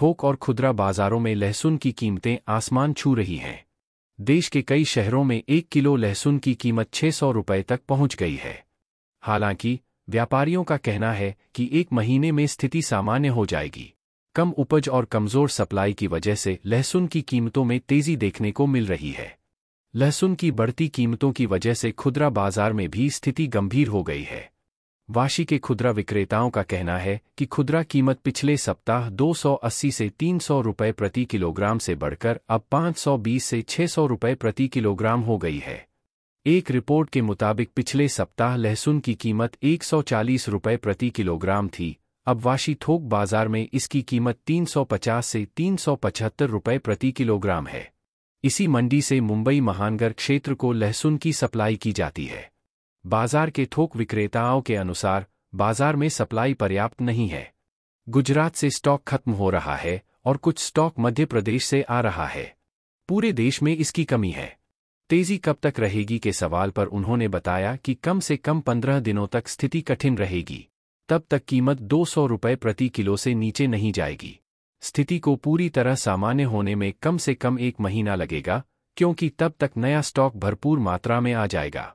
थोक और खुदरा बाजारों में लहसुन की कीमतें आसमान छू रही हैं देश के कई शहरों में एक किलो लहसुन की कीमत छह सौ रुपये तक पहुंच गई है हालांकि व्यापारियों का कहना है कि एक महीने में स्थिति सामान्य हो जाएगी कम उपज और कमजोर सप्लाई की वजह से लहसुन की कीमतों में तेजी देखने को मिल रही है लहसुन की बढ़ती कीमतों की वजह से खुदरा बाजार में भी स्थिति गंभीर हो गई है वाशी के खुदरा विक्रेताओं का कहना है कि खुदरा कीमत पिछले सप्ताह 280 से 300 रुपये प्रति किलोग्राम से बढ़कर अब 520 से 600 रुपये प्रति किलोग्राम हो गई है एक रिपोर्ट के मुताबिक पिछले सप्ताह लहसुन की कीमत 140 रुपये प्रति किलोग्राम थी अब वाशी थोक बाजार में इसकी कीमत 350 से तीन रुपये प्रति किलोग्राम है इसी मंडी से मुंबई महानगर क्षेत्र को लहसुन की सप्लाई की जाती है बाजार के थोक विक्रेताओं के अनुसार बाजार में सप्लाई पर्याप्त नहीं है गुजरात से स्टॉक खत्म हो रहा है और कुछ स्टॉक मध्य प्रदेश से आ रहा है पूरे देश में इसकी कमी है तेजी कब तक रहेगी के सवाल पर उन्होंने बताया कि कम से कम पंद्रह दिनों तक स्थिति कठिन रहेगी तब तक कीमत दो सौ रुपये प्रति किलो से नीचे नहीं जाएगी स्थिति को पूरी तरह सामान्य होने में कम से कम एक महीना लगेगा क्योंकि तब तक नया स्टॉक भरपूर मात्रा में आ जाएगा